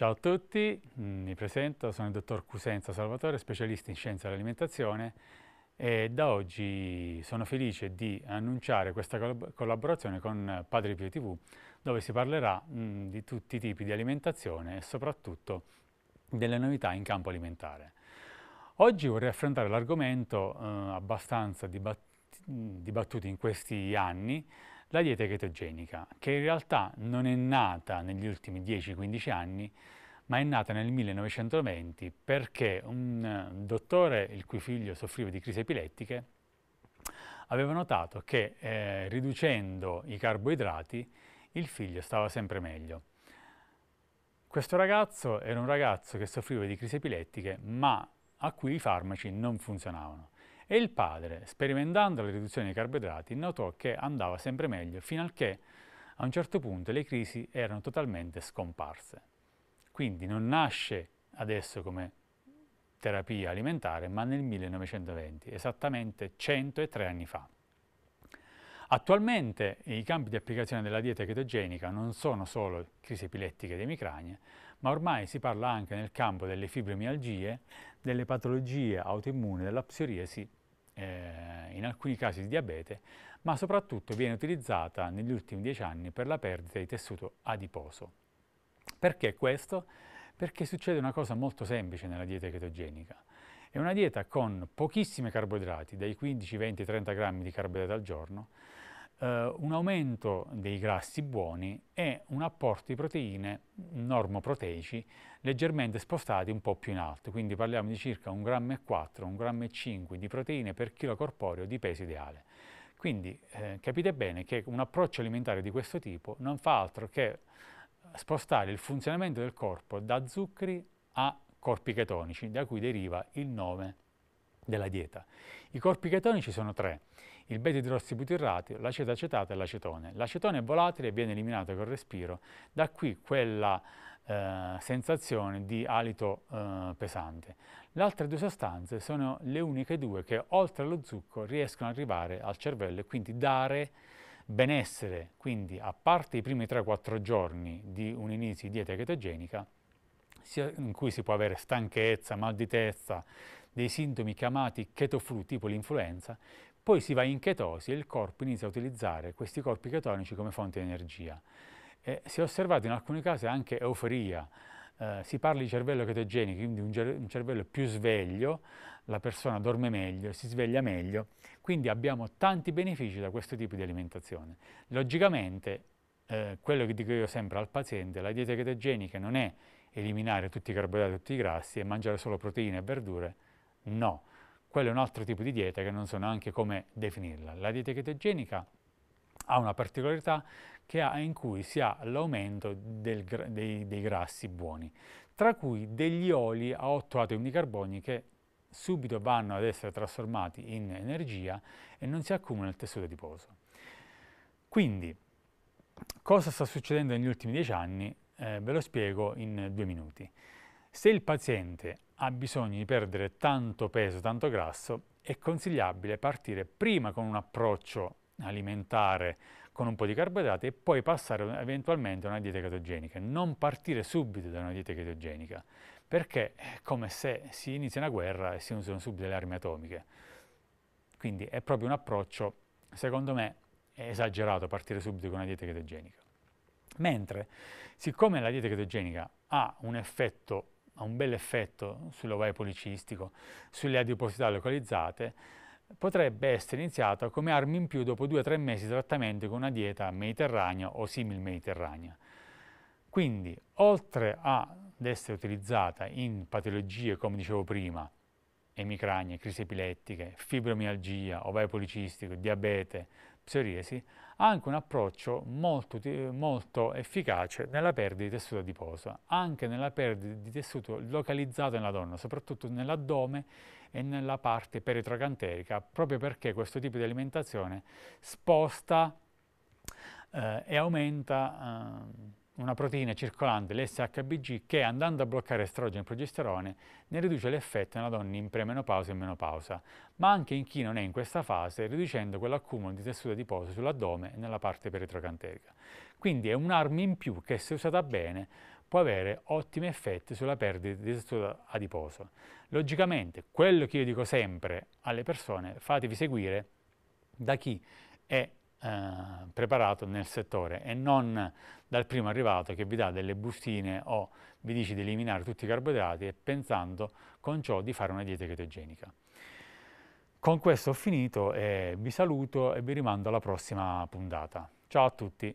Ciao a tutti, mm, mi presento, sono il dottor Cusenza Salvatore, specialista in scienza dell'alimentazione e da oggi sono felice di annunciare questa collaborazione con Padre Pio TV dove si parlerà mh, mm, di tutti i tipi di alimentazione e soprattutto delle novità in campo alimentare. Oggi vorrei affrontare l'argomento eh, abbastanza dibattuto in questi anni la dieta chetogenica, che in realtà non è nata negli ultimi 10-15 anni, ma è nata nel 1920 perché un eh, dottore, il cui figlio soffriva di crisi epilettiche, aveva notato che eh, riducendo i carboidrati il figlio stava sempre meglio. Questo ragazzo era un ragazzo che soffriva di crisi epilettiche, ma a cui i farmaci non funzionavano e il padre, sperimentando la riduzione dei carboidrati, notò che andava sempre meglio fino a che a un certo punto le crisi erano totalmente scomparse. Quindi non nasce adesso come terapia alimentare, ma nel 1920, esattamente 103 anni fa. Attualmente i campi di applicazione della dieta chetogenica non sono solo crisi epilettiche ed emicranie, ma ormai si parla anche nel campo delle fibromialgie, delle patologie autoimmune, della psoriasi eh, in alcuni casi di diabete, ma soprattutto viene utilizzata negli ultimi dieci anni per la perdita di tessuto adiposo. Perché questo? Perché succede una cosa molto semplice nella dieta chetogenica. È una dieta con pochissimi carboidrati, dai 15, 20, 30 grammi di carboidrati al giorno, eh, un aumento dei grassi buoni e un apporto di proteine normoproteici leggermente spostati un po' più in alto, quindi parliamo di circa 1,4 g, 1,5 g di proteine per chilo corporeo di peso ideale. Quindi eh, capite bene che un approccio alimentare di questo tipo non fa altro che spostare il funzionamento del corpo da zuccheri a corpi chetonici, da cui deriva il nome della dieta. I corpi chetonici sono tre il beta l'aceto acetato e l'acetone. L'acetone è volatile e viene eliminato col respiro, da qui quella eh, sensazione di alito eh, pesante. Le altre due sostanze sono le uniche due che oltre allo zucco riescono ad arrivare al cervello e quindi dare benessere, quindi a parte i primi 3-4 giorni di un inizio di dieta chetogenica, in cui si può avere stanchezza, mal di testa, dei sintomi chiamati chetoflu tipo l'influenza, poi si va in chetosi e il corpo inizia a utilizzare questi corpi chetonici come fonte di energia. E si è osservato in alcuni casi anche euforia, eh, si parla di cervello chetogenico, quindi un, cer un, cervello più sveglio, la persona dorme meglio, si sveglia meglio, quindi abbiamo tanti benefici da questo tipo di alimentazione. Logicamente, eh, quello che dico io sempre al paziente, la dieta chetogenica non è eliminare tutti i carboidrati e tutti i grassi e mangiare solo proteine e verdure, no quello è un altro tipo di dieta che non so neanche come definirla. La dieta chetogenica ha una particolarità che ha in cui si ha l'aumento dei, dei, grassi buoni, tra cui degli oli a 8 atomi di carbonio che subito vanno ad essere trasformati in energia e non si accumulano nel tessuto adiposo. Quindi, cosa sta succedendo negli ultimi dieci anni? Eh, ve lo spiego in due minuti. Se il paziente ha bisogno di perdere tanto peso, tanto grasso, è consigliabile partire prima con un approccio alimentare con un po' di carboidrati e poi passare eventualmente a una dieta chetogenica. Non partire subito da una dieta chetogenica, perché è come se si inizia una guerra e si usano subito le armi atomiche. Quindi è proprio un approccio, secondo me, esagerato partire subito con una dieta chetogenica. Mentre, siccome la dieta chetogenica ha un effetto ha un bel effetto sull'ovaio policistico, sulle adiposità localizzate, potrebbe essere iniziata come arma in più dopo 2-3 mesi di trattamento con una dieta mediterranea o simil mediterranea. Quindi, oltre ad essere utilizzata in patologie, come dicevo prima, emicranie, crisi epilettiche, fibromialgia, ovaio policistico, diabete, psoriasi, ha anche un approccio molto, molto efficace nella perdita di tessuto adiposo, anche nella perdita di tessuto localizzato nella donna, soprattutto nell'addome e nella parte peritrocanterica, proprio perché questo tipo di alimentazione sposta eh, e aumenta eh, una proteina circolante, l'SHBG, che andando a bloccare estrogeno e progesterone ne riduce l'effetto nella donna in premenopausa e menopausa, ma anche in chi non è in questa fase, riducendo quell'accumulo di tessuto adiposo sull'addome e nella parte peritrocanterica. Quindi è un'arma in più che, se usata bene, può avere ottimi effetti sulla perdita di tessuto adiposo. Logicamente, quello che io dico sempre alle persone, fatevi seguire da chi è eh, preparato nel settore e non dal primo arrivato che vi dà delle bustine o vi dice di eliminare tutti i carboidrati e pensando con ciò di fare una dieta chetogenica. Con questo ho finito e vi saluto e vi rimando alla prossima puntata. Ciao a tutti!